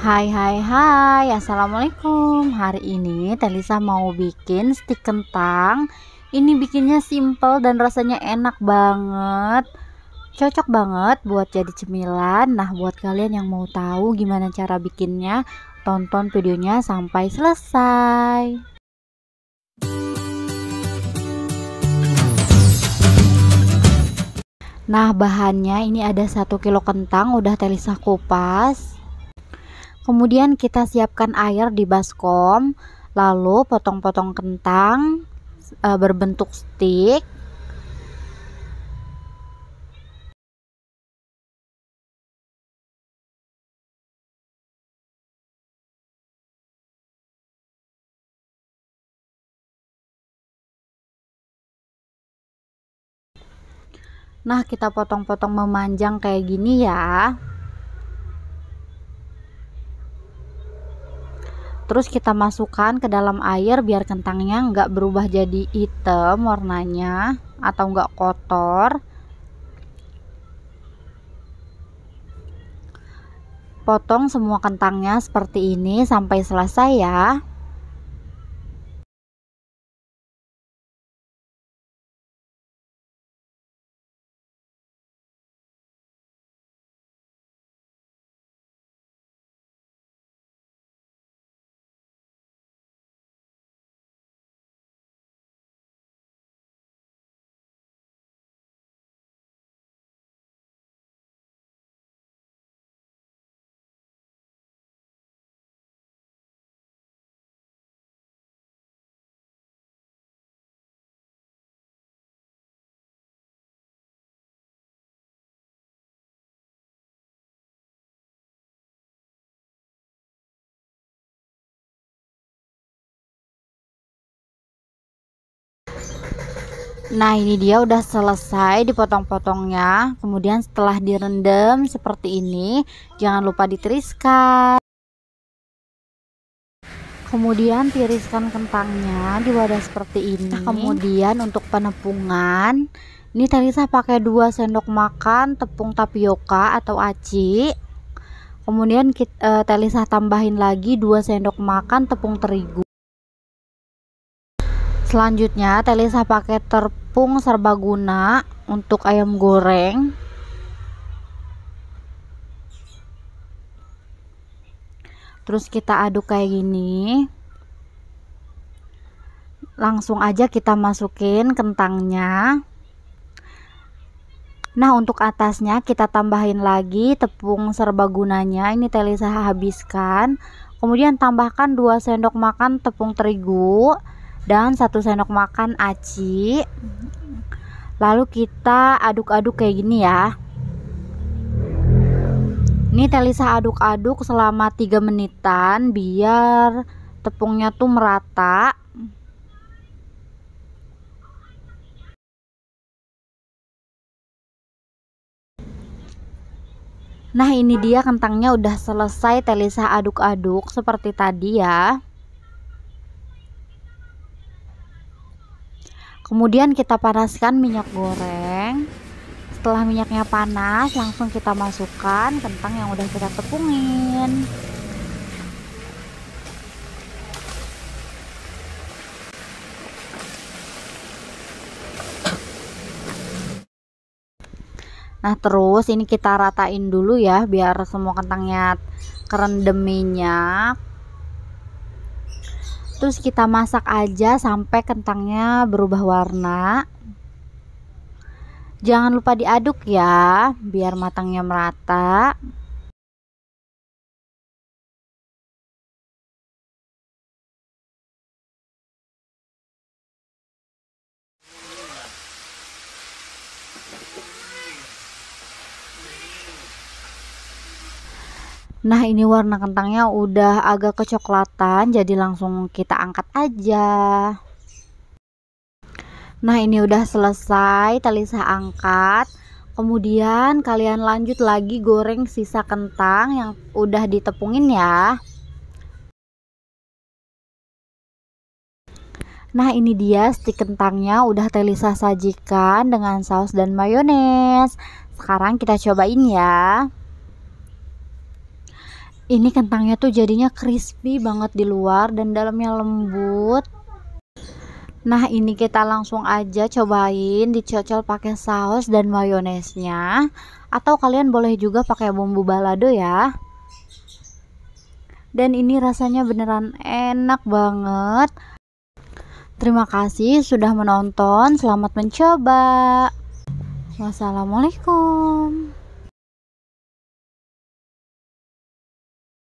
Hai hai hai Assalamualaikum Hari ini Telisa mau bikin stik kentang Ini bikinnya simple dan rasanya enak banget Cocok banget buat jadi cemilan Nah buat kalian yang mau tahu gimana cara bikinnya Tonton videonya sampai selesai Nah bahannya ini ada 1 kilo kentang udah Telisa kupas Kemudian kita siapkan air di baskom, lalu potong-potong kentang e, berbentuk stick. Nah, kita potong-potong memanjang kayak gini ya. terus kita masukkan ke dalam air biar kentangnya nggak berubah jadi hitam warnanya atau nggak kotor potong semua kentangnya seperti ini sampai selesai ya Nah ini dia udah selesai dipotong-potongnya Kemudian setelah direndam seperti ini Jangan lupa ditiriskan Kemudian tiriskan kentangnya di wadah seperti ini nah, Kemudian untuk penepungan Ini tadi saya pakai 2 sendok makan tepung tapioka atau aci Kemudian kita, eh, e, tambahin lagi 2 sendok makan tepung terigu Selanjutnya Telisa pakai ter tepung serbaguna untuk ayam goreng terus kita aduk kayak gini langsung aja kita masukin kentangnya nah untuk atasnya kita tambahin lagi tepung serbagunanya ini telisa habiskan kemudian tambahkan 2 sendok makan tepung terigu dan satu sendok makan aci lalu kita aduk-aduk kayak gini ya ini telisa aduk-aduk selama 3 menitan biar tepungnya tuh merata Nah ini dia kentangnya udah selesai Telisa aduk-aduk seperti tadi ya kemudian kita panaskan minyak goreng setelah minyaknya panas langsung kita masukkan kentang yang udah kita tepungin Nah terus ini kita ratain dulu ya biar semua kentangnya kerendam minyak terus kita masak aja sampai kentangnya berubah warna jangan lupa diaduk ya biar matangnya merata Nah ini warna kentangnya udah agak kecoklatan jadi langsung kita angkat aja Nah ini udah selesai Talisa angkat Kemudian kalian lanjut lagi goreng sisa kentang yang udah ditepungin ya Nah ini dia stik kentangnya udah Telisa sajikan dengan saus dan mayones Sekarang kita cobain ya ini kentangnya tuh jadinya crispy banget di luar dan dalamnya lembut nah ini kita langsung aja cobain dicocol pakai saus dan mayonesnya atau kalian boleh juga pakai bumbu balado ya dan ini rasanya beneran enak banget terima kasih sudah menonton selamat mencoba wassalamualaikum